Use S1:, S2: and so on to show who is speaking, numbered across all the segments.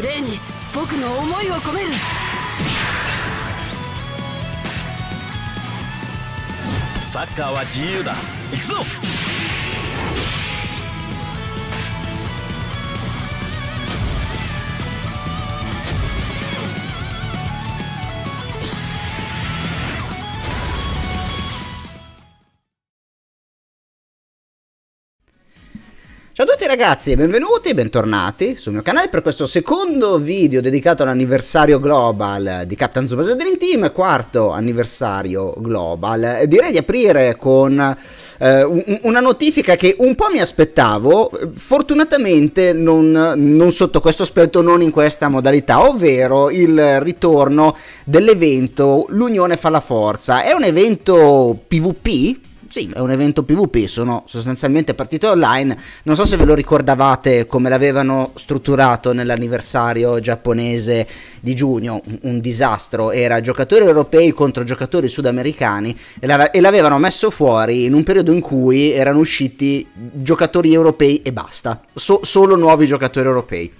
S1: プレーに僕の思いを込めるサッカーは自由だ行くぞ Ciao a tutti ragazzi e benvenuti e bentornati sul mio canale per questo secondo video dedicato all'anniversario global di Captain Tsubasa Dream Team, quarto anniversario global. Direi di aprire con eh, una notifica che un po' mi aspettavo, fortunatamente non, non sotto questo aspetto, non in questa modalità, ovvero il ritorno dell'evento L'Unione fa la forza. È un evento PvP sì, è un evento PvP, sono sostanzialmente partite online. Non so se ve lo ricordavate come l'avevano strutturato nell'anniversario giapponese di giugno, un, un disastro, era giocatori europei contro giocatori sudamericani e, la, e l'avevano messo fuori in un periodo in cui erano usciti giocatori europei e basta, so, solo nuovi giocatori europei.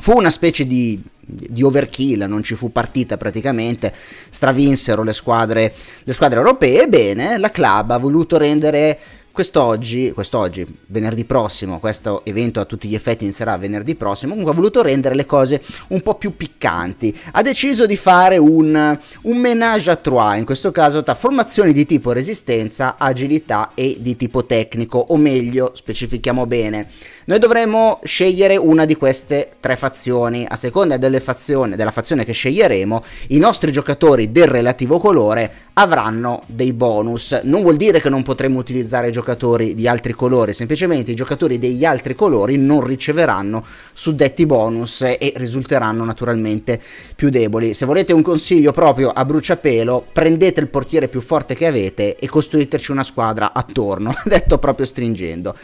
S1: Fu una specie di, di overkill, non ci fu partita praticamente, stravinsero le squadre, le squadre europee, ebbene la club ha voluto rendere quest'oggi, quest'oggi, venerdì prossimo, questo evento a tutti gli effetti inizierà venerdì prossimo, comunque ha voluto rendere le cose un po' più piccanti. Ha deciso di fare un, un menage à trois, in questo caso tra formazioni di tipo resistenza, agilità e di tipo tecnico, o meglio, specifichiamo bene, noi dovremo scegliere una di queste tre fazioni. A seconda fazione, della fazione che sceglieremo, i nostri giocatori del relativo colore avranno dei bonus. Non vuol dire che non potremo utilizzare giocatori di altri colori, semplicemente i giocatori degli altri colori non riceveranno suddetti bonus e risulteranno naturalmente più deboli. Se volete un consiglio proprio a bruciapelo, prendete il portiere più forte che avete e costruiteci una squadra attorno, detto proprio stringendo.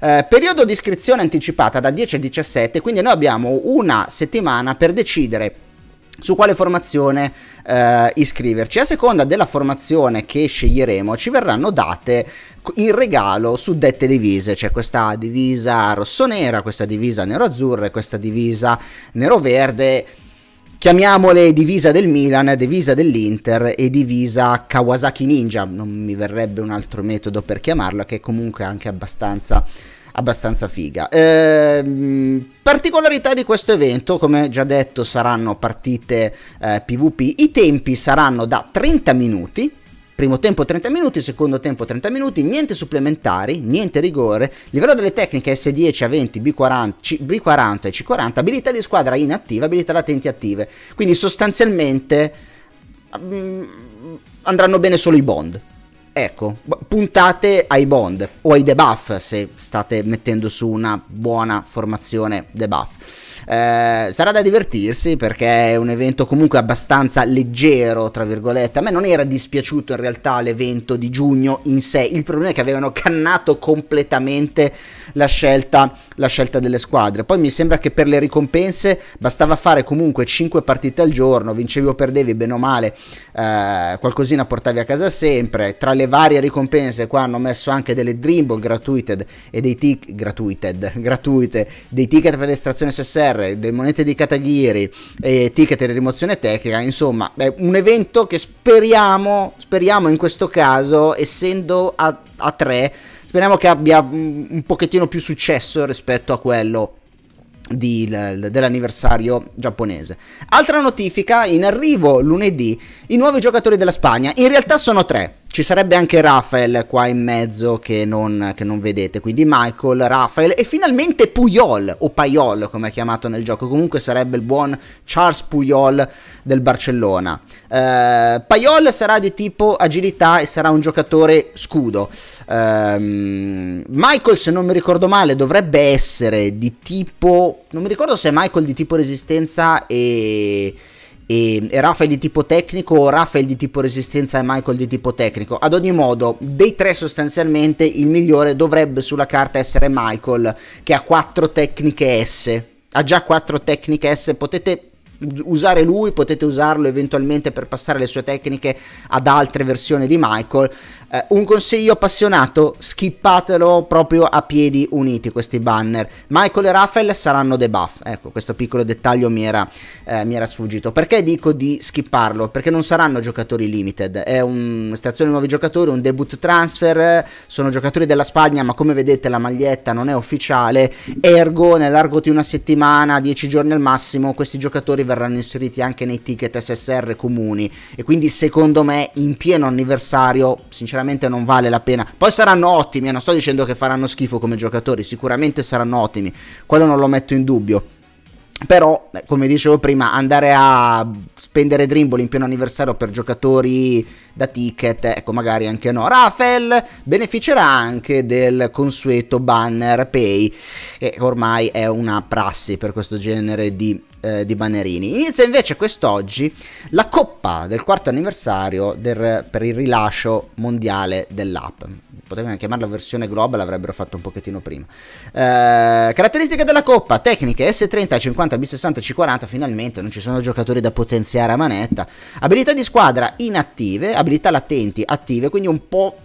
S1: Eh, periodo di iscrizione anticipata da 10 al 17, quindi noi abbiamo una settimana per decidere su quale formazione eh, iscriverci. A seconda della formazione che sceglieremo ci verranno date in regalo suddette divise, c'è cioè questa divisa rossonera, questa divisa nero-azzurra e questa divisa nero-verde chiamiamole divisa del Milan, divisa dell'Inter e divisa Kawasaki Ninja, non mi verrebbe un altro metodo per chiamarla, che è comunque anche abbastanza abbastanza figa. Eh, particolarità di questo evento, come già detto, saranno partite eh, PvP. I tempi saranno da 30 minuti Primo tempo 30 minuti, secondo tempo 30 minuti, niente supplementari, niente rigore. Livello delle tecniche S10 a 20, B40, C, B40 e C40, abilità di squadra inattiva, abilità latenti attive. Quindi sostanzialmente um, andranno bene solo i bond. Ecco, puntate ai bond o ai debuff se state mettendo su una buona formazione debuff. Eh, sarà da divertirsi perché è un evento comunque abbastanza leggero, tra virgolette. A me non era dispiaciuto in realtà l'evento di giugno in sé, il problema è che avevano cannato completamente la scelta, la scelta delle squadre. Poi mi sembra che per le ricompense bastava fare comunque 5 partite al giorno, vincevi o perdevi bene o male, eh, qualcosina portavi a casa sempre. Tra le varie ricompense qua hanno messo anche delle Dream Ball gratuite e dei ticket gratuited, gratuite, dei ticket per l'estrazione SSR per le monete di Katagiri e ticket di rimozione tecnica, insomma, è un evento che speriamo, speriamo in questo caso, essendo a, a tre, speriamo che abbia mm, un pochettino più successo rispetto a quello di, dell'anniversario giapponese. Altra notifica, in arrivo lunedì, i nuovi giocatori della Spagna, in realtà sono tre ci sarebbe anche Rafael qua in mezzo che non, che non vedete, quindi Michael, Rafael e finalmente Puyol, o Paiol come è chiamato nel gioco, comunque sarebbe il buon Charles Puyol del Barcellona. Eh, Paiol sarà di tipo agilità e sarà un giocatore scudo. Eh, Michael, se non mi ricordo male, dovrebbe essere di tipo... non mi ricordo se è Michael di tipo resistenza e e Rafael di tipo tecnico, o Rafael di tipo resistenza e Michael di tipo tecnico. Ad ogni modo, dei tre sostanzialmente il migliore dovrebbe sulla carta essere Michael, che ha 4 tecniche S. Ha già 4 tecniche S, potete usare lui, potete usarlo eventualmente per passare le sue tecniche ad altre versioni di Michael. Eh, un consiglio appassionato, skippatelo proprio a piedi uniti questi banner. Michael e Rafael saranno debuff. Ecco, questo piccolo dettaglio mi era, eh, mi era sfuggito. Perché dico di skipparlo? Perché non saranno giocatori limited. È una stazione di nuovi giocatori, un debut transfer. Sono giocatori della Spagna, ma come vedete la maglietta non è ufficiale. Ergo, nell'arco di una settimana, 10 giorni al massimo, questi giocatori verranno inseriti anche nei ticket SSR comuni. E quindi, secondo me, in pieno anniversario, sinceramente veramente non vale la pena. Poi saranno ottimi, eh, non sto dicendo che faranno schifo come giocatori, sicuramente saranno ottimi, quello non lo metto in dubbio. Però, come dicevo prima, andare a spendere Dreamball in pieno anniversario per giocatori da ticket, ecco, magari anche no. Rafael beneficerà anche del consueto banner pay, che ormai è una prassi per questo genere di eh, di Banerini. Inizia invece quest'oggi la coppa del quarto anniversario del, per il rilascio mondiale dell'app. Potevano chiamarla versione global, l'avrebbero fatto un pochettino prima. Eh, caratteristiche della coppa, tecniche S30, 50 B60, C40, finalmente non ci sono giocatori da potenziare a manetta. Abilità di squadra inattive, abilità latenti attive, quindi un po'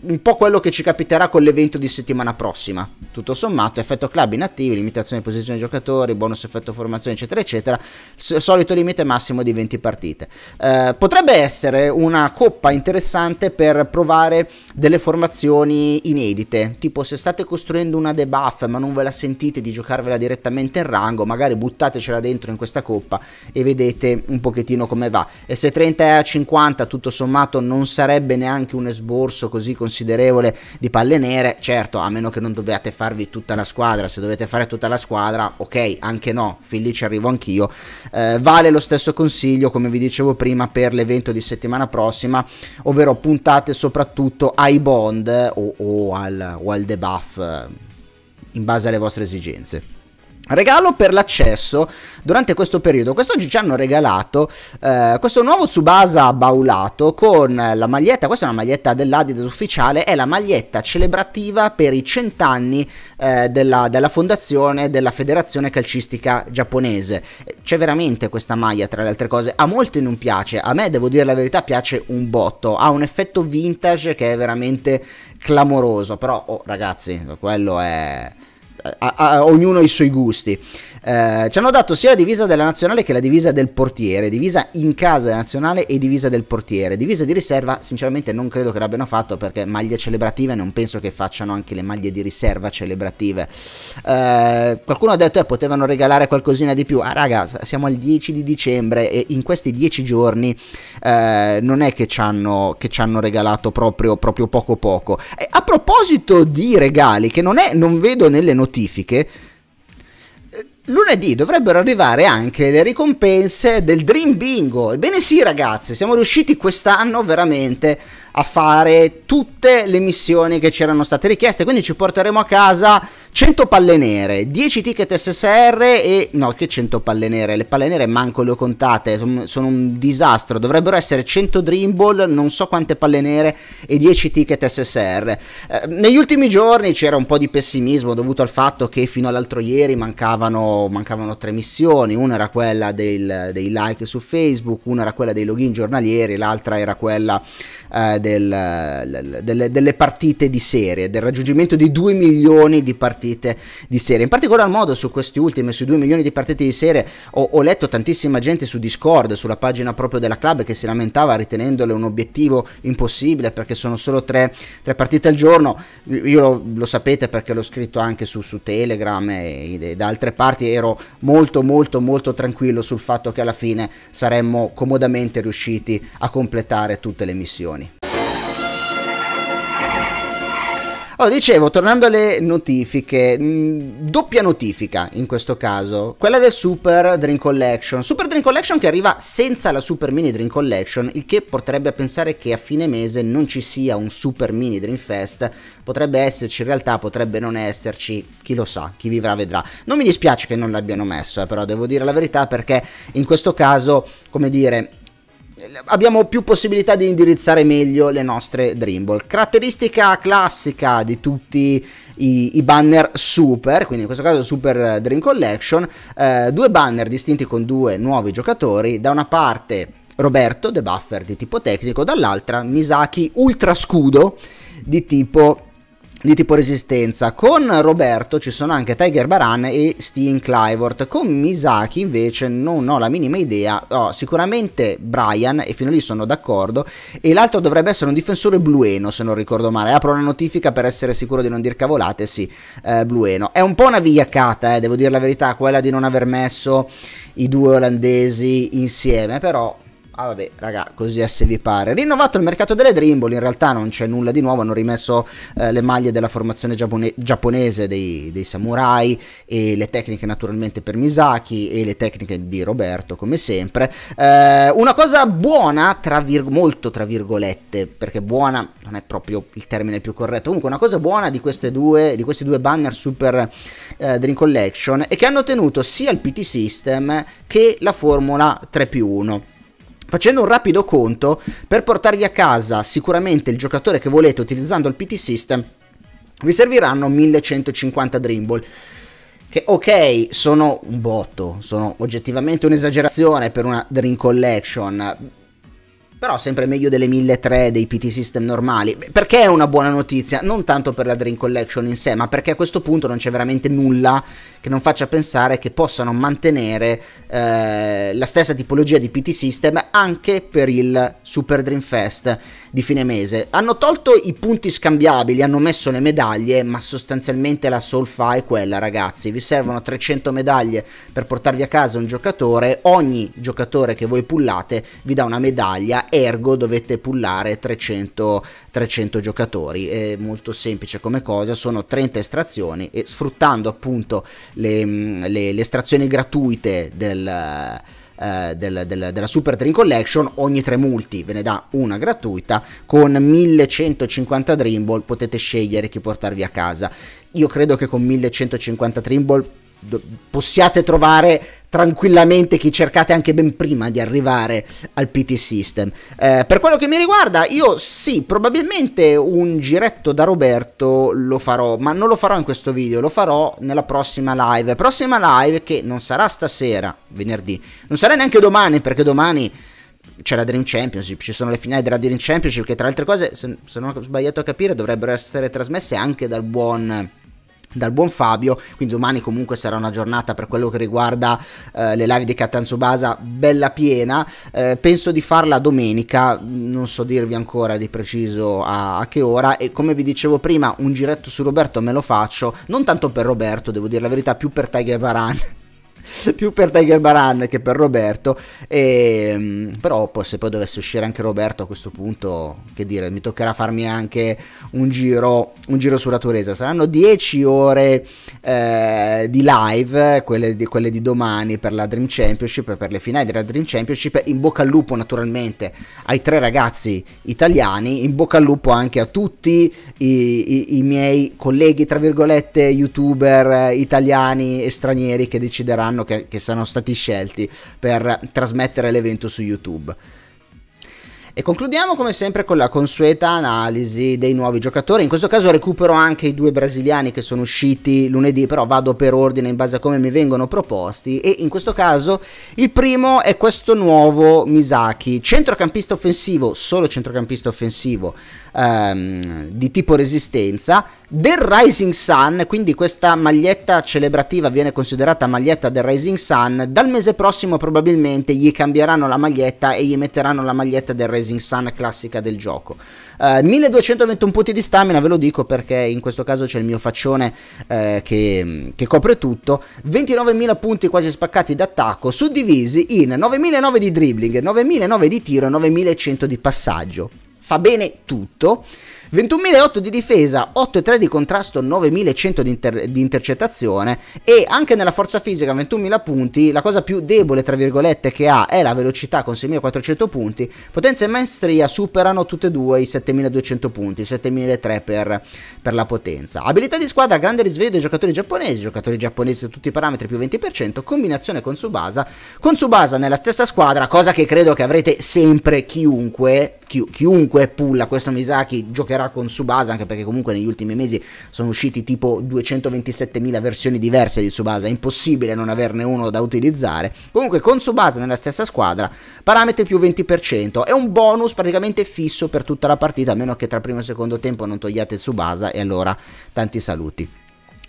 S1: un po' quello che ci capiterà con l'evento di settimana prossima. Tutto sommato, effetto club inattivi, limitazione di posizione dei giocatori, bonus effetto formazione, eccetera, eccetera. solito limite massimo di 20 partite. Eh, potrebbe essere una coppa interessante per provare delle formazioni inedite. Tipo, se state costruendo una debuff ma non ve la sentite di giocarvela direttamente in rango, magari buttatecela dentro in questa coppa e vedete un pochettino come va. E se 30 è a 50, tutto sommato, non sarebbe neanche un esborso così considerato considerevole di palle nere, certo, a meno che non dobbiate farvi tutta la squadra, se dovete fare tutta la squadra, ok, anche no, fin lì ci arrivo anch'io. Eh, vale lo stesso consiglio, come vi dicevo prima, per l'evento di settimana prossima, ovvero puntate soprattutto ai bond o, o al, o al debuff eh, in base alle vostre esigenze. Regalo per l'accesso durante questo periodo. Quest'oggi ci hanno regalato eh, questo nuovo Tsubasa baulato con la maglietta, questa è una maglietta dell'Adidas ufficiale, è la maglietta celebrativa per i cent'anni eh, della, della, fondazione della federazione calcistica giapponese. C'è veramente questa maglia tra le altre cose, a molti non piace, a me devo dire la verità piace un botto, ha un effetto vintage che è veramente clamoroso, però oh, ragazzi quello è a, a, a ognuno ha i suoi gusti. Eh, ci hanno dato sia la divisa della nazionale che la divisa del portiere, divisa in casa nazionale e divisa del portiere. Divisa di riserva, sinceramente non credo che l'abbiano fatto perché maglie celebrative non penso che facciano anche le maglie di riserva celebrative. Eh, qualcuno ha detto eh, potevano regalare qualcosina di più. Ah raga, siamo al 10 di dicembre e in questi 10 giorni eh, non è che ci hanno, che ci hanno regalato proprio, proprio poco poco. Eh, a proposito di regali, che non, è, non vedo nelle notifiche, Lunedì dovrebbero arrivare anche le ricompense del Dream Bingo. Ebbene sì ragazzi, siamo riusciti quest'anno veramente a fare tutte le missioni che ci erano state richieste, quindi ci porteremo a casa 100 palle nere, 10 ticket SSR e no che 100 palle nere, le palle nere manco le ho contate, sono un disastro, dovrebbero essere 100 Dream Ball, non so quante palle nere e 10 ticket SSR. Eh, negli ultimi giorni c'era un po' di pessimismo dovuto al fatto che fino all'altro ieri mancavano, mancavano tre missioni, una era quella del, dei like su Facebook, una era quella dei login giornalieri, l'altra era quella eh, del, delle, delle, partite di serie, del raggiungimento di 2 milioni di partite di serie. In particolar modo su queste ultime, sui 2 milioni di partite di serie, ho, ho letto tantissima gente su Discord, sulla pagina proprio della club, che si lamentava ritenendole un obiettivo impossibile perché sono solo 3 partite al giorno. Io lo, lo, sapete perché l'ho scritto anche su, su Telegram e, e da altre parti, ero molto molto molto tranquillo sul fatto che alla fine saremmo comodamente riusciti a completare tutte le missioni. Allora, oh, dicevo, tornando alle notifiche, mh, mm, doppia notifica in questo caso, quella del Super Dream Collection. Super Dream Collection che arriva senza la Super Mini Dream Collection, il che porterebbe a pensare che a fine mese non ci sia un Super Mini Dream Fest. Potrebbe esserci, in realtà potrebbe non esserci, chi lo sa, chi vivrà vedrà. Non mi dispiace che non l'abbiano messo, eh, però devo dire la verità perché in questo caso, come dire, abbiamo più possibilità di indirizzare meglio le nostre Dreamball. Caratteristica classica di tutti i, i, banner super, quindi in questo caso Super Dream Collection, eh, due banner distinti con due nuovi giocatori, da una parte Roberto, debuffer di tipo tecnico, dall'altra Misaki Ultra Scudo di tipo di tipo resistenza. Con Roberto ci sono anche Tiger Baran e Steen Clivort. Con Misaki invece non ho la minima idea. Oh, sicuramente Brian, e fino lì sono d'accordo. E l'altro dovrebbe essere un difensore Blueno, se non ricordo male. Apro la notifica per essere sicuro di non dir cavolate. Sì, eh, Blueno. È un po' una vigliaccata, eh, devo dire la verità, quella di non aver messo i due olandesi insieme, però Ah vabbè, raga, così a se vi pare. Rinnovato il mercato delle Dreamball, in realtà non c'è nulla di nuovo, hanno rimesso eh, le maglie della formazione giappone giapponese dei, dei, samurai e le tecniche naturalmente per Misaki e le tecniche di Roberto, come sempre. Eh, una cosa buona, tra molto tra virgolette, perché buona non è proprio il termine più corretto, comunque una cosa buona di, due, di questi due banner Super eh, Dream Collection è che hanno tenuto sia il PT System che la formula 3 più 1 Facendo un rapido conto, per portarvi a casa sicuramente il giocatore che volete utilizzando il PT System, vi serviranno 1150 Dream Ball che ok sono un botto, sono oggettivamente un'esagerazione per una Dream Collection, però sempre meglio delle 1.300 dei PT System normali. Perché è una buona notizia? Non tanto per la Dream Collection in sé, ma perché a questo punto non c'è veramente nulla che non faccia pensare che possano mantenere eh, la stessa tipologia di PT System anche per il Super Dream Fest di fine mese. Hanno tolto i punti scambiabili, hanno messo le medaglie, ma sostanzialmente la Soulfa è quella, ragazzi. Vi servono 300 medaglie per portarvi a casa un giocatore, ogni giocatore che voi pullate vi dà una medaglia ergo dovete pullare 300, 300 giocatori. È molto semplice come cosa, sono 30 estrazioni e sfruttando appunto le, mm, le, le estrazioni gratuite del... Eh, del, del, della Super Dream Collection, ogni tre multi ve ne dà una gratuita, con 1150 Dream Ball potete scegliere chi portarvi a casa. Io credo che con 1150 Dream Ball possiate trovare tranquillamente chi cercate anche ben prima di arrivare al PT System. Eh, per quello che mi riguarda, io sì, probabilmente un giretto da Roberto lo farò, ma non lo farò in questo video, lo farò nella prossima live. Prossima live che non sarà stasera, venerdì, non sarà neanche domani perché domani c'è la Dream Championship, ci sono le finali della Dream Championship che tra altre cose, se, non ho sbagliato a capire, dovrebbero essere trasmesse anche dal buon dal buon Fabio. Quindi domani comunque sarà una giornata per quello che riguarda eh, le live di Catanzobasa bella piena. Eh, penso di farla domenica, non so dirvi ancora di preciso a, a, che ora e come vi dicevo prima un giretto su Roberto me lo faccio, non tanto per Roberto, devo dire la verità, più per Tiger Baran più per Tiger Baran che per Roberto. E, ehm, però poi, se poi dovesse uscire anche Roberto a questo punto, che dire, mi toccherà farmi anche un giro, un giro sulla Turesa. Saranno 10 ore eh, di live, quelle di, quelle di, domani per la Dream Championship, per le finali della Dream Championship. In bocca al lupo naturalmente ai tre ragazzi italiani, in bocca al lupo anche a tutti i, i, i miei colleghi, tra virgolette, youtuber eh, italiani e stranieri che decideranno anno che, che sono stati scelti per trasmettere l'evento su YouTube. E concludiamo come sempre con la consueta analisi dei nuovi giocatori. In questo caso recupero anche i due brasiliani che sono usciti lunedì, però vado per ordine in base a come mi vengono proposti. E in questo caso il primo è questo nuovo Misaki, centrocampista offensivo, solo centrocampista offensivo ehm, di tipo resistenza del Rising Sun, quindi questa maglietta celebrativa viene considerata maglietta del Rising Sun, dal mese prossimo probabilmente gli cambieranno la maglietta e gli metteranno la maglietta del Rising Sun classica del gioco. Uh, eh, 1221 punti di stamina, ve lo dico perché in questo caso c'è il mio faccione eh, che, che, copre tutto, 29.000 punti quasi spaccati d'attacco, suddivisi in 9.900 di dribbling, 9.900 di tiro e 9.100 di passaggio fa bene tutto 21.008 di difesa, 8.3 di contrasto, 9.100 di, inter- di, intercettazione e anche nella forza fisica 21.000 punti, la cosa più debole tra virgolette che ha è la velocità con 6.400 punti, potenza e maestria superano tutte e due i 7.200 punti, 7.300 per, per la potenza. Abilità di squadra, grande risveglio dei giocatori giapponesi, giocatori giapponesi su tutti i parametri più 20%, combinazione con Subasa, con Subasa nella stessa squadra, cosa che credo che avrete sempre chiunque, chi- chiunque pulla questo Misaki giocherà arriverà con Subasa, anche perché comunque negli ultimi mesi sono usciti tipo 227.000 versioni diverse di Subasa, è impossibile non averne uno da utilizzare. Comunque con Subasa nella stessa squadra, parametri più 20%, è un bonus praticamente fisso per tutta la partita, a meno che tra primo e secondo tempo non togliate Subasa e allora tanti saluti.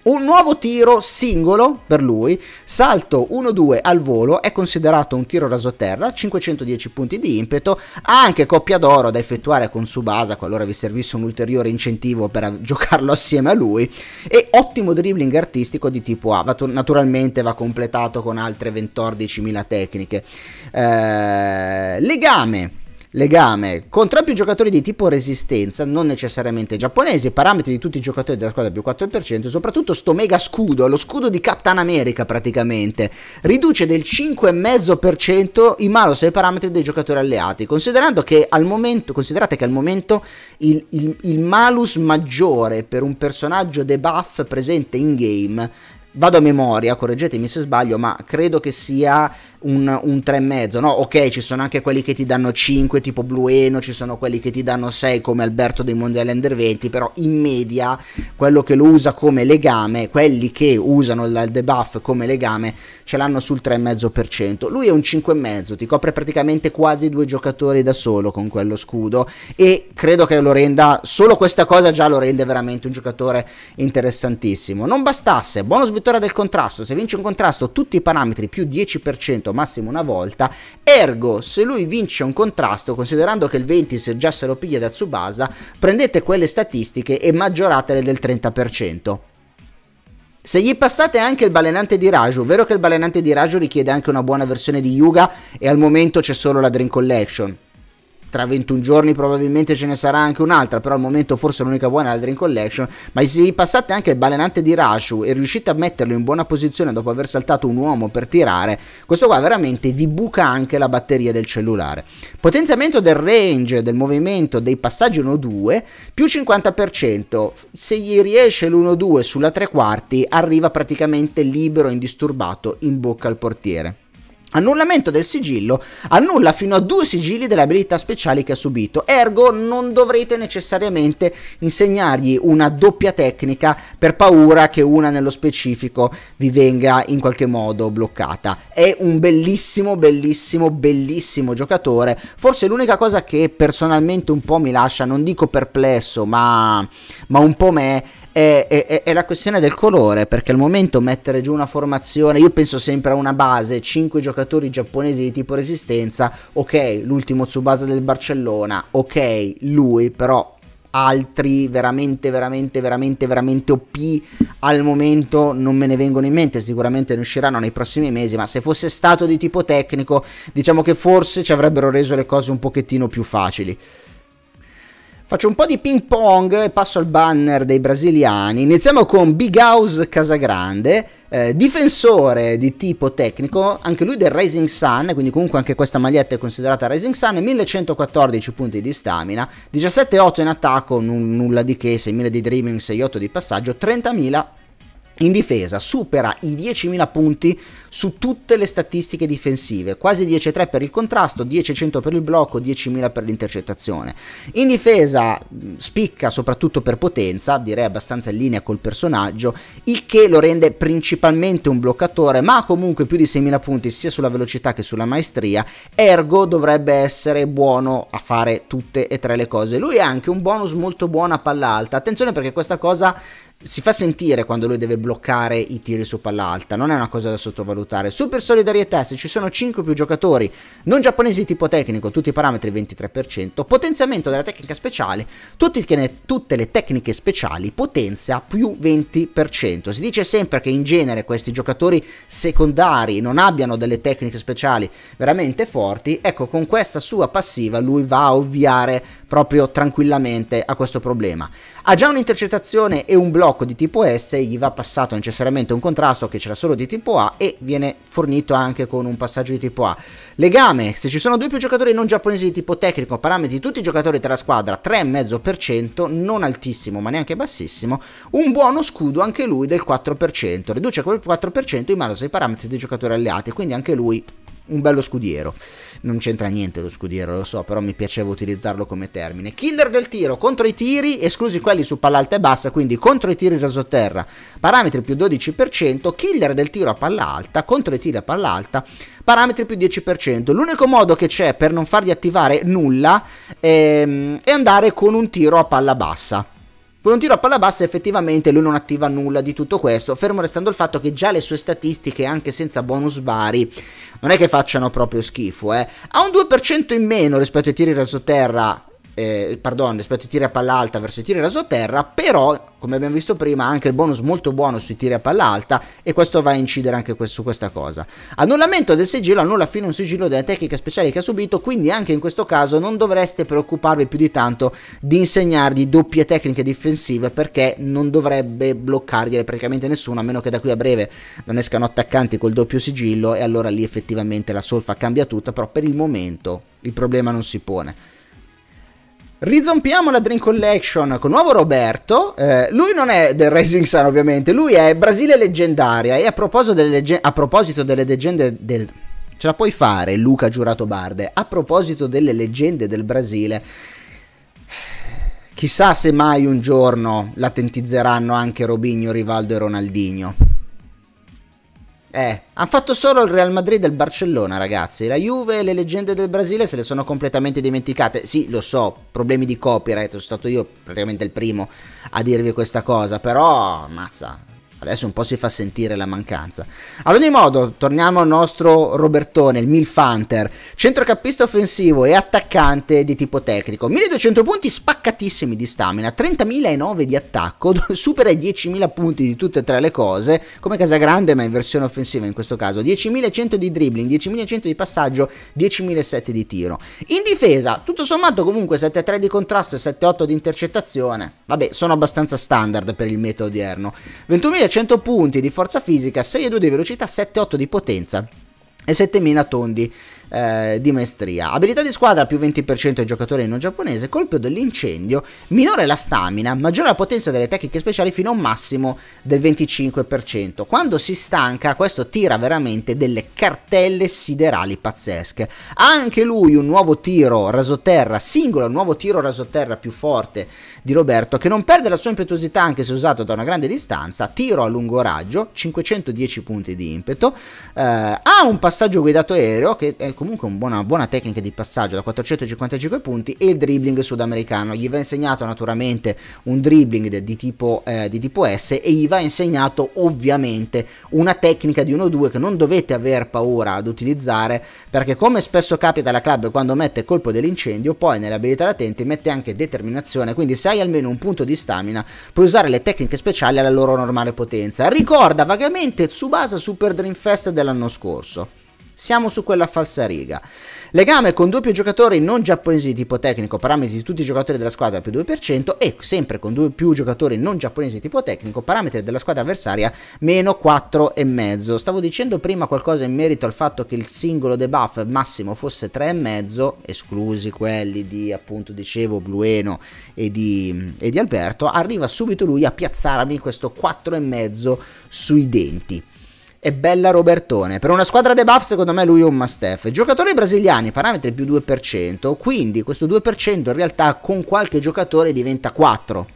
S1: Un nuovo tiro singolo per lui, salto 1-2 al volo, è considerato un tiro rasoterra, 510 punti di impeto, ha anche coppia d'oro da effettuare con Subasa qualora vi servisse un ulteriore incentivo per giocarlo assieme a lui e ottimo dribbling artistico di tipo A, naturalmente va completato con altre 14.000 tecniche. Eh, legame legame con tra più giocatori di tipo resistenza, non necessariamente giapponesi, parametri di tutti i giocatori della squadra più 4%, soprattutto sto mega scudo, lo scudo di Captain America praticamente, riduce del 5,5% i malus e i parametri dei giocatori alleati, considerando che al momento, considerate che al momento il, il, il malus maggiore per un personaggio debuff presente in game vado a memoria, correggetemi se sbaglio, ma credo che sia un, un 3,5. No, ok, ci sono anche quelli che ti danno 5, tipo Blueno, ci sono quelli che ti danno 6, come Alberto dei Mondiali Under 20, però in media quello che lo usa come legame, quelli che usano il debuff come legame, ce l'hanno sul 3,5%. Lui è un 5,5, ti copre praticamente quasi due giocatori da solo con quello scudo e credo che lo renda, solo questa cosa già lo rende veramente un giocatore interessantissimo. Non bastasse, bonus vittoria del contrasto, se vince un contrasto tutti i parametri più 10% evento massimo una volta, ergo se lui vince un contrasto, considerando che il 20 se già se lo piglia da Tsubasa, prendete quelle statistiche e maggioratele del 30%. Se gli passate anche il balenante di Raju, vero che il balenante di Raju richiede anche una buona versione di Yuga e al momento c'è solo la Dream Collection, tra 21 giorni probabilmente ce ne sarà anche un'altra, però al momento forse l'unica buona è la Dream Collection, ma se passate anche il balenante di Rashu e riuscite a metterlo in buona posizione dopo aver saltato un uomo per tirare, questo qua veramente vi buca anche la batteria del cellulare. Potenziamento del range, del movimento, dei passaggi 1-2, più 50%, se gli riesce l'1-2 sulla tre quarti arriva praticamente libero e indisturbato in bocca al portiere. Annullamento del sigillo annulla fino a due sigilli delle abilità speciali che ha subito, ergo non dovrete necessariamente insegnargli una doppia tecnica per paura che una nello specifico vi venga in qualche modo bloccata. È un bellissimo, bellissimo, bellissimo giocatore, forse l'unica cosa che personalmente un po' mi lascia, non dico perplesso, ma, ma un po' me è, è, è, la questione del colore, perché al momento mettere giù una formazione, io penso sempre a una base, 5 giocatori giapponesi di tipo resistenza, ok, l'ultimo Tsubasa del Barcellona, ok, lui, però altri veramente veramente veramente veramente OP al momento non me ne vengono in mente sicuramente ne usciranno nei prossimi mesi ma se fosse stato di tipo tecnico diciamo che forse ci avrebbero reso le cose un pochettino più facili Faccio un po' di ping pong e passo al banner dei brasiliani. Iniziamo con Big House Casagrande, eh, difensore di tipo tecnico, anche lui del Rising Sun, quindi comunque anche questa maglietta è considerata Rising Sun, 1114 punti di stamina, 17-8 in attacco, nulla di che, 6.000 di dreaming, 6-8 di passaggio, 30.000 in difesa supera i 10.000 punti su tutte le statistiche difensive, quasi 10 per il contrasto, 10.100 per il blocco, 10.000 per l'intercettazione. In difesa mm, spicca soprattutto per potenza, direi abbastanza in linea col personaggio, il che lo rende principalmente un bloccatore, ma comunque più di 6.000 punti sia sulla velocità che sulla maestria, ergo dovrebbe essere buono a fare tutte e tre le cose. Lui ha anche un bonus molto buono a palla alta, attenzione perché questa cosa si fa sentire quando lui deve bloccare i tiri su palla alta, non è una cosa da sottovalutare. Super solidarietà, se ci sono 5 più giocatori non giapponesi di tipo tecnico, tutti i parametri 23%, potenziamento della tecnica speciale, tutte le tecniche speciali potenzia più 20%. Si dice sempre che in genere questi giocatori secondari non abbiano delle tecniche speciali veramente forti, ecco con questa sua passiva lui va a ovviare proprio tranquillamente a questo problema. Ha già un'intercettazione e un blocco di tipo S, gli va passato necessariamente un contrasto che c'era solo di tipo A e viene fornito anche con un passaggio di tipo A. Legame, se ci sono due più giocatori non giapponesi di tipo tecnico, parametri di tutti i giocatori della squadra, 3,5%, non altissimo ma neanche bassissimo, un buono scudo anche lui del 4%, riduce quel 4% in mano ai parametri dei giocatori alleati, quindi anche lui un bello scudiero. Non c'entra niente lo scudiero, lo so, però mi piaceva utilizzarlo come termine. Killer del tiro contro i tiri, esclusi quelli su palla alta e bassa, quindi contro i tiri rasoterra, parametri più 12%, killer del tiro a palla alta, contro i tiri a palla alta, parametri più 10%. L'unico modo che c'è per non fargli attivare nulla ehm, è andare con un tiro a palla bassa con un tiro a palla bassa effettivamente lui non attiva nulla di tutto questo, fermo restando il fatto che già le sue statistiche anche senza bonus vari non è che facciano proprio schifo, eh. Ha un 2% in meno rispetto ai tiri rasoterra eh, pardon, rispetto ai tiri a palla alta verso i tiri rasoterra, però come abbiamo visto prima ha anche il bonus molto buono sui tiri a palla alta e questo va a incidere anche que su questa cosa. Annullamento del sigillo annulla fino a un sigillo delle tecniche speciali che ha subito, quindi anche in questo caso non dovreste preoccuparvi più di tanto di insegnargli doppie tecniche difensive perché non dovrebbe bloccargliele praticamente nessuno, a meno che da qui a breve non escano attaccanti col doppio sigillo e allora lì effettivamente la solfa cambia tutta, però per il momento il problema non si pone. Rizompiamo la Dream Collection con nuovo Roberto. Eh, lui non è del Racing Sun, ovviamente. Lui è Brasile leggendaria. E a proposito delle, legge- a proposito delle leggende del. Ce la puoi fare, Luca Giurato Barde. A proposito delle leggende del Brasile. Chissà se mai un giorno la anche Robinho, Rivaldo e Ronaldinho. Eh, hanno fatto solo il Real Madrid e il Barcellona, ragazzi. La Juve e le leggende del Brasile se le sono completamente dimenticate. Sì, lo so, problemi di copyright, sono stato io praticamente il primo a dirvi questa cosa, però, mazza, Adesso un po' si fa sentire la mancanza. Ad ogni modo, torniamo al nostro Robertone, il Milfunter, centrocampista offensivo e attaccante di tipo tecnico. 1200 punti spaccatissimi di stamina, 30.009 di attacco, supera i 10.000 punti di tutte e tre le cose, come Casagrande ma in versione offensiva in questo caso. 10.100 di dribbling, 10.100 di passaggio, 10.700 di tiro. In difesa, tutto sommato comunque 7-3 di contrasto e 7-8 di intercettazione. Vabbè, sono abbastanza standard per il metodo odierno. 21.000 100 punti di forza fisica, 6,2 di velocità, 7,8 di potenza e 7000 tondi eh, di maestria. Abilità di squadra più 20% ai giocatori non giapponese, colpo dell'incendio, minore la stamina, maggiore la potenza delle tecniche speciali fino a un massimo del 25%. Quando si stanca questo tira veramente delle cartelle siderali pazzesche. Ha anche lui un nuovo tiro rasoterra, singolo nuovo tiro rasoterra più forte di Roberto che non perde la sua impetuosità anche se usato da una grande distanza, tiro a lungo raggio, 510 punti di impeto, eh, ha un passaggio guidato aereo che eh, comunque una buona, buona tecnica di passaggio da 455 punti e il dribbling sudamericano. Gli va insegnato naturalmente un dribbling di tipo, eh, di tipo S e gli va insegnato ovviamente una tecnica di 1-2 che non dovete aver paura ad utilizzare perché come spesso capita la club quando mette colpo dell'incendio poi nelle abilità latenti mette anche determinazione quindi se hai almeno un punto di stamina puoi usare le tecniche speciali alla loro normale potenza. Ricorda vagamente Tsubasa Super Dream Fest dell'anno scorso. Siamo su quella falsa riga. Legame con due più giocatori non giapponesi di tipo tecnico, parametri di tutti i giocatori della squadra più 2%, e sempre con due più giocatori non giapponesi di tipo tecnico, parametri della squadra avversaria meno 4,5. Stavo dicendo prima qualcosa in merito al fatto che il singolo debuff massimo fosse 3,5, esclusi quelli di appunto dicevo Blueno e di, e di Alberto, arriva subito lui a piazzarmi questo 4,5 sui denti e Bella Robertone. Per una squadra debuff, secondo me, lui è un must have. Giocatori brasiliani, parametri più 2%, quindi questo 2% in realtà con qualche giocatore diventa 4.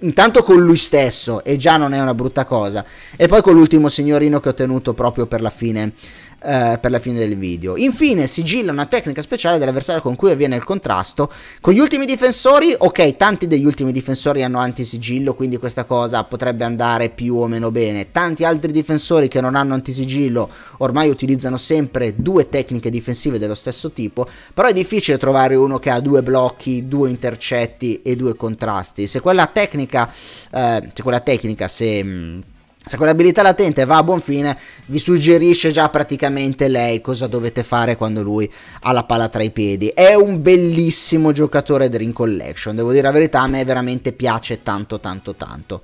S1: Intanto con lui stesso, e già non è una brutta cosa. E poi con l'ultimo signorino che ho tenuto proprio per la fine eh, per la fine del video. Infine sigilla una tecnica speciale dell'avversario con cui avviene il contrasto. Con gli ultimi difensori, ok, tanti degli ultimi difensori hanno antisigillo, quindi questa cosa potrebbe andare più o meno bene. Tanti altri difensori che non hanno antisigillo ormai utilizzano sempre due tecniche difensive dello stesso tipo, però è difficile trovare uno che ha due blocchi, due intercetti e due contrasti. Se quella tecnica, eh, se quella tecnica, se... Mh, mm, se quell'abilità latente va a buon fine, vi suggerisce già praticamente lei cosa dovete fare quando lui ha la palla tra i piedi. È un bellissimo giocatore Dream Collection, devo dire la verità, a me veramente piace tanto tanto tanto.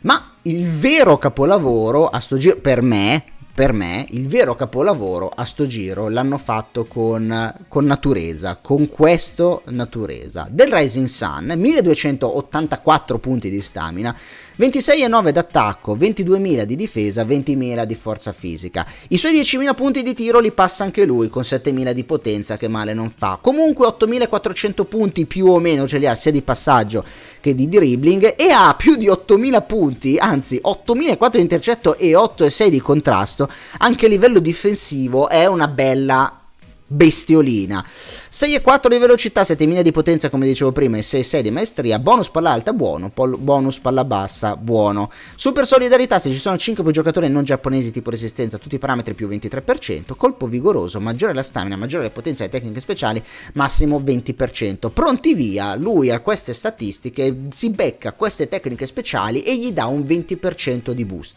S1: Ma il vero capolavoro a sto giro, per me, per me, il vero capolavoro a sto giro l'hanno fatto con, con Natureza, con questo Natureza. Del Rising Sun, 1284 punti di stamina, 26,9 d'attacco, 22.000 di difesa, 20.000 di forza fisica. I suoi 10.000 punti di tiro li passa anche lui con 7.000 di potenza che male non fa. Comunque 8.400 punti più o meno ce li ha sia di passaggio che di dribbling e ha più di 8.000 punti, anzi 8.400 di intercetto e 8.6 di contrasto. Anche a livello difensivo è una bella bestiolina. 6,4 di velocità, 7.000 di potenza come dicevo prima e 6,6 di maestria, bonus palla alta buono, bonus palla bassa buono. Super solidarietà, se ci sono 5 giocatori non giapponesi tipo resistenza, tutti i parametri più 23%, colpo vigoroso, maggiore la stamina, maggiore la potenza delle tecniche speciali, massimo 20%. Pronti via, lui a queste statistiche si becca queste tecniche speciali e gli dà un 20% di boost.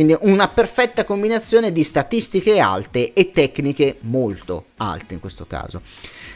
S1: Quindi una perfetta combinazione di statistiche alte e tecniche molto alte in questo caso.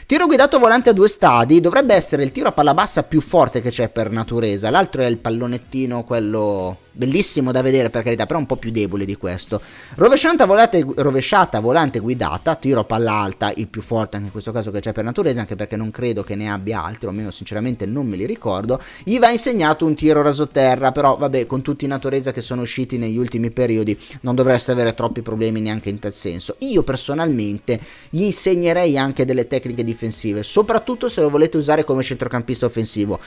S1: Tiro guidato volante a due stadi dovrebbe essere il tiro a palla bassa più forte che c'è per Naturesa, l'altro è il pallonettino, quello bellissimo da vedere per carità, però un po' più debole di questo. Rovesciata volante, rovesciata, volante guidata, tiro palla alta, il più forte anche in questo caso che c'è per Naturese, anche perché non credo che ne abbia altri, o almeno sinceramente non me li ricordo. Gli va insegnato un tiro rasoterra, però vabbè, con tutti i Natureza che sono usciti negli ultimi periodi non dovreste avere troppi problemi neanche in tal senso. Io personalmente gli insegnerei anche delle tecniche difensive, soprattutto se lo volete usare come centrocampista offensivo.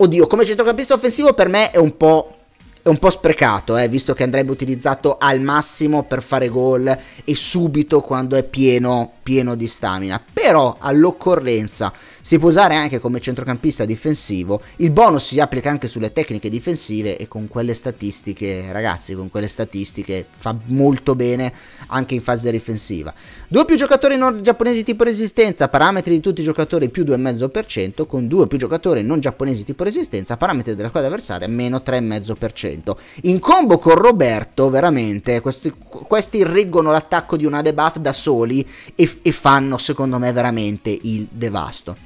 S1: Oddio, come centrocampista offensivo per me è un po' è un po' sprecato, eh, visto che andrebbe utilizzato al massimo per fare gol e subito quando è pieno pieno di stamina, però all'occorrenza si può usare anche come centrocampista difensivo, il bonus si applica anche sulle tecniche difensive e con quelle statistiche, ragazzi, con quelle statistiche fa molto bene anche in fase difensiva. Due più giocatori non giapponesi tipo resistenza, parametri di tutti i giocatori più 2,5%, con due più giocatori non giapponesi tipo resistenza, parametri della squadra avversaria meno 3,5%. In combo con Roberto, veramente, questi, questi reggono l'attacco di una debuff da soli e e, fanno secondo me veramente il devasto.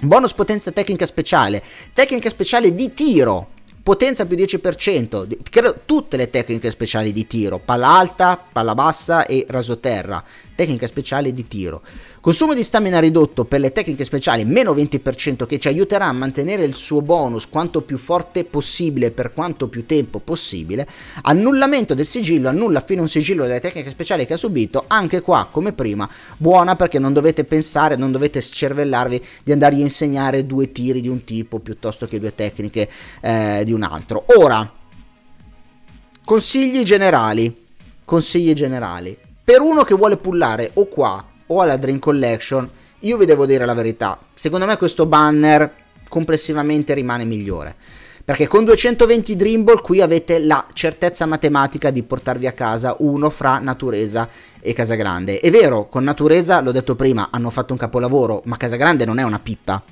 S1: Bonus potenza tecnica speciale, tecnica speciale di tiro, potenza più 10%, credo tutte le tecniche speciali di tiro, palla alta, palla bassa e rasoterra, tecnica speciale di tiro. Consumo di stamina ridotto per le tecniche speciali meno 20% che ci aiuterà a mantenere il suo bonus quanto più forte possibile per quanto più tempo possibile. Annullamento del sigillo, annulla fino a un sigillo delle tecniche speciali che ha subito, anche qua come prima buona perché non dovete pensare, non dovete scervellarvi di andargli a insegnare due tiri di un tipo piuttosto che due tecniche eh, di un altro. Ora, consigli generali. Consigli generali per uno che vuole pullare o qua o alla Dream Collection, io vi devo dire la verità. Secondo me questo banner complessivamente rimane migliore. Perché con 220 Dream Ball qui avete la certezza matematica di portarvi a casa uno fra Natureza e Casagrande. È vero, con Natureza, l'ho detto prima, hanno fatto un capolavoro, ma Casagrande non è una pippa.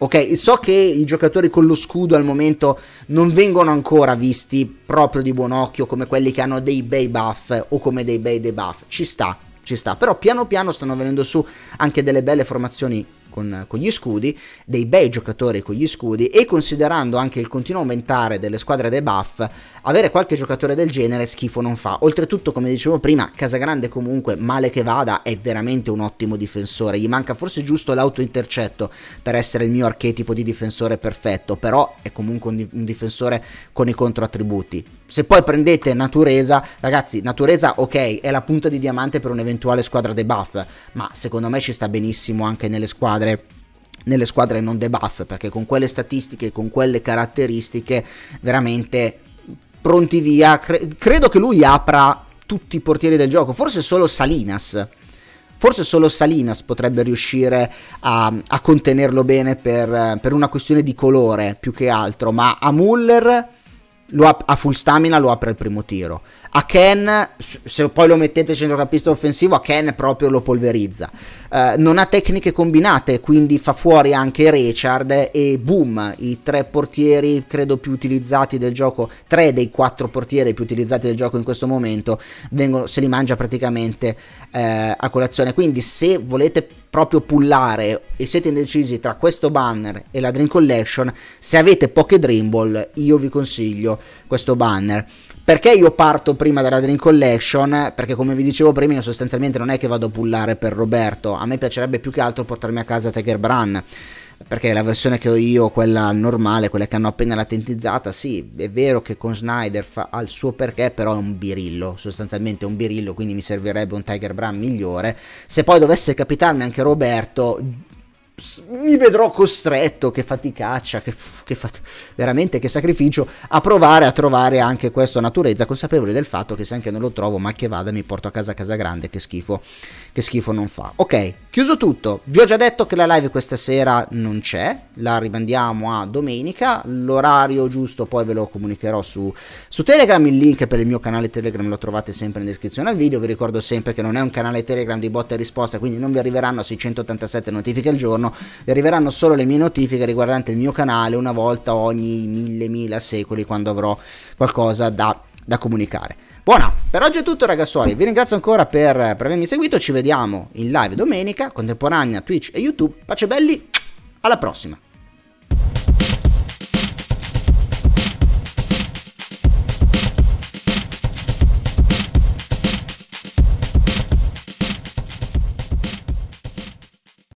S1: Ok, so che i giocatori con lo scudo al momento non vengono ancora visti proprio di buon occhio come quelli che hanno dei bei buff o come dei bei debuff. Ci sta, ci sta. Però piano piano stanno venendo su anche delle belle formazioni con, con, gli scudi, dei bei giocatori con gli scudi e considerando anche il continuo aumentare delle squadre dei buff, avere qualche giocatore del genere schifo non fa. Oltretutto, come dicevo prima, Casagrande comunque, male che vada, è veramente un ottimo difensore, gli manca forse giusto l'autointercetto per essere il mio archetipo di difensore perfetto, però è comunque un, difensore con i controattributi se poi prendete Naturesa, ragazzi, Naturesa ok, è la punta di diamante per un'eventuale squadra debuff, ma secondo me ci sta benissimo anche nelle squadre nelle squadre non debuff, perché con quelle statistiche, con quelle caratteristiche, veramente pronti via, cre credo che lui apra tutti i portieri del gioco, forse solo Salinas. Forse solo Salinas potrebbe riuscire a, a contenerlo bene per, per, una questione di colore più che altro, ma a Muller ha, a full stamina lo apre al primo tiro a Ken, se poi lo mettete centrocampista offensivo, a Ken proprio lo polverizza. Eh, non ha tecniche combinate, quindi fa fuori anche Richard e boom, i tre portieri credo più utilizzati del gioco, tre dei quattro portieri più utilizzati del gioco in questo momento, vengono, se li mangia praticamente eh, a colazione. Quindi se volete proprio pullare e siete indecisi tra questo banner e la Dream Collection, se avete poche Dream Ball io vi consiglio questo banner. Perché io parto prima della Dream Collection? Perché come vi dicevo prima io sostanzialmente non è che vado a pullare per Roberto, a me piacerebbe più che altro portarmi a casa Tiger Brand perché la versione che ho io, quella normale, quella che hanno appena latentizzata, sì, è vero che con Snyder fa, ha il suo perché, però è un birillo, sostanzialmente è un birillo, quindi mi servirebbe un Tiger Brand migliore. Se poi dovesse capitarmi anche Roberto, mi vedrò costretto, che faticaccia, che, che fat- veramente che sacrificio, a provare a trovare anche questa naturezza, consapevole del fatto che se anche non lo trovo, ma che vada, mi porto a casa a casa grande, che schifo, che schifo non fa. Ok, chiuso tutto, vi ho già detto che la live questa sera non c'è, la rimandiamo a domenica, l'orario giusto poi ve lo comunicherò su, su Telegram, il link per il mio canale Telegram lo trovate sempre in descrizione al video, vi ricordo sempre che non è un canale Telegram di botta e risposta, quindi non vi arriveranno 687 notifiche al giorno, telefono, vi arriveranno solo le mie notifiche riguardanti il mio canale una volta ogni mille mila secoli quando avrò qualcosa da, da comunicare. Buona, per oggi è tutto ragazzuoli, vi ringrazio ancora per, per avermi seguito, ci vediamo in live domenica, contemporanea Twitch e YouTube, pace belli, alla prossima!